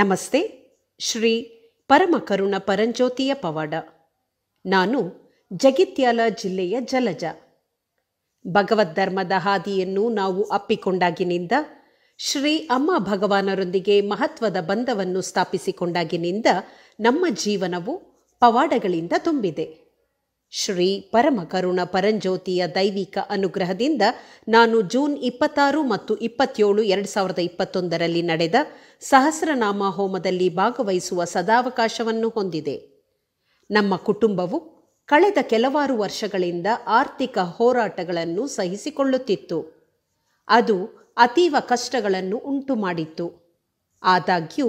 ನಮಸ್ತೆ ಶ್ರೀ ಪರಮಕರುಣ ಪರಂಜ್ಯೋತಿಯ ಪವಾಡ ನಾನು ಜಗಿತ್ಯಾಲ ಜಿಲ್ಲೆಯ ಜಲಜ ಭಗವದ್ಧರ್ಮದ ಹಾದಿಯನ್ನು ನಾವು ಅಪ್ಪಿಕೊಂಡಾಗಿನಿಂದ ಶ್ರೀ ಅಮ್ಮ ಭಗವಾನರೊಂದಿಗೆ ಮಹತ್ವದ ಬಂಧವನ್ನು ಸ್ಥಾಪಿಸಿಕೊಂಡಾಗಿನಿಂದ ನಮ್ಮ ಜೀವನವು ಪವಾಡಗಳಿಂದ ತುಂಬಿದೆ ಶ್ರೀ ಪರಮಕರುಣ ಪರಂಜ್ಯೋತಿಯ ದೈವಿಕ ಅನುಗ್ರಹದಿಂದ ನಾನು ಜೂನ್ ಇಪ್ಪತ್ತಾರು ಮತ್ತು ಇಪ್ಪತ್ತೇಳು ಎರಡು ಸಾವಿರದ ಇಪ್ಪತ್ತೊಂದರಲ್ಲಿ ನಡೆದ ಸಹಸ್ರನಾಮ ಹೋಮದಲ್ಲಿ ಭಾಗವಹಿಸುವ ಸದಾವಕಾಶವನ್ನು ಹೊಂದಿದೆ ನಮ್ಮ ಕುಟುಂಬವು ಕಳೆದ ಕೆಲವಾರು ವರ್ಷಗಳಿಂದ ಆರ್ಥಿಕ ಹೋರಾಟಗಳನ್ನು ಸಹಿಸಿಕೊಳ್ಳುತ್ತಿತ್ತು ಅದು ಅತೀವ ಕಷ್ಟಗಳನ್ನು ಉಂಟು ಮಾಡಿತ್ತು ಆದಾಗ್ಯೂ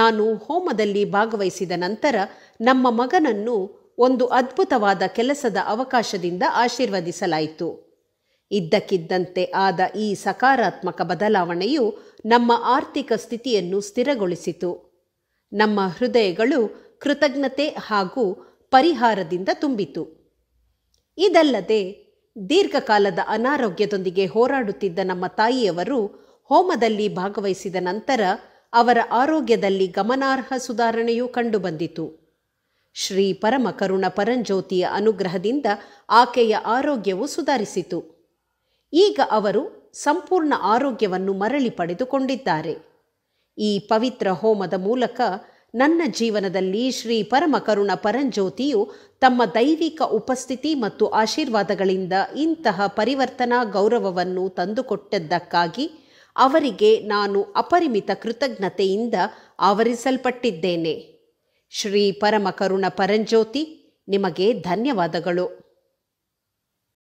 ನಾನು ಹೋಮದಲ್ಲಿ ಭಾಗವಹಿಸಿದ ನಂತರ ನಮ್ಮ ಮಗನನ್ನು ಒಂದು ಅದ್ಭುತವಾದ ಕೆಲಸದ ಅವಕಾಶದಿಂದ ಆಶೀರ್ವದಿಸಲಾಯಿತು ಇದ್ದಕ್ಕಿದ್ದಂತೆ ಆದ ಈ ಸಕಾರಾತ್ಮಕ ಬದಲಾವಣೆಯು ನಮ್ಮ ಆರ್ಥಿಕ ಸ್ಥಿತಿಯನ್ನು ಸ್ಥಿರಗೊಳಿಸಿತು ನಮ್ಮ ಹೃದಯಗಳು ಕೃತಜ್ಞತೆ ಹಾಗೂ ಪರಿಹಾರದಿಂದ ತುಂಬಿತು ಇದಲ್ಲದೆ ದೀರ್ಘಕಾಲದ ಅನಾರೋಗ್ಯದೊಂದಿಗೆ ಹೋರಾಡುತ್ತಿದ್ದ ನಮ್ಮ ತಾಯಿಯವರು ಹೋಮದಲ್ಲಿ ಭಾಗವಹಿಸಿದ ನಂತರ ಅವರ ಆರೋಗ್ಯದಲ್ಲಿ ಗಮನಾರ್ಹ ಸುಧಾರಣೆಯೂ ಕಂಡುಬಂದಿತು ಶ್ರೀ ಪರಮಕರುಣ ಪರಂಜ್ಯೋತಿಯ ಅನುಗ್ರಹದಿಂದ ಆಕೆಯ ಆರೋಗ್ಯವು ಸುಧಾರಿಸಿತು ಈಗ ಅವರು ಸಂಪೂರ್ಣ ಆರೋಗ್ಯವನ್ನು ಮರಳಿ ಪಡೆದುಕೊಂಡಿದ್ದಾರೆ ಈ ಪವಿತ್ರ ಹೋಮದ ಮೂಲಕ ನನ್ನ ಜೀವನದಲ್ಲಿ ಶ್ರೀ ಪರಮಕರುಣ ಪರಂಜ್ಯೋತಿಯು ತಮ್ಮ ದೈವಿಕ ಉಪಸ್ಥಿತಿ ಮತ್ತು ಆಶೀರ್ವಾದಗಳಿಂದ ಇಂತಹ ಪರಿವರ್ತನಾ ಗೌರವವನ್ನು ತಂದುಕೊಟ್ಟದ್ದಕ್ಕಾಗಿ ಅವರಿಗೆ ನಾನು ಅಪರಿಮಿತ ಕೃತಜ್ಞತೆಯಿಂದ ಆವರಿಸಲ್ಪಟ್ಟಿದ್ದೇನೆ ಶ್ರೀ ಪರಮಕರುಣ ಪರಂಜ್ಯೋತಿ ನಿಮಗೆ ಧನ್ಯವಾದಗಳು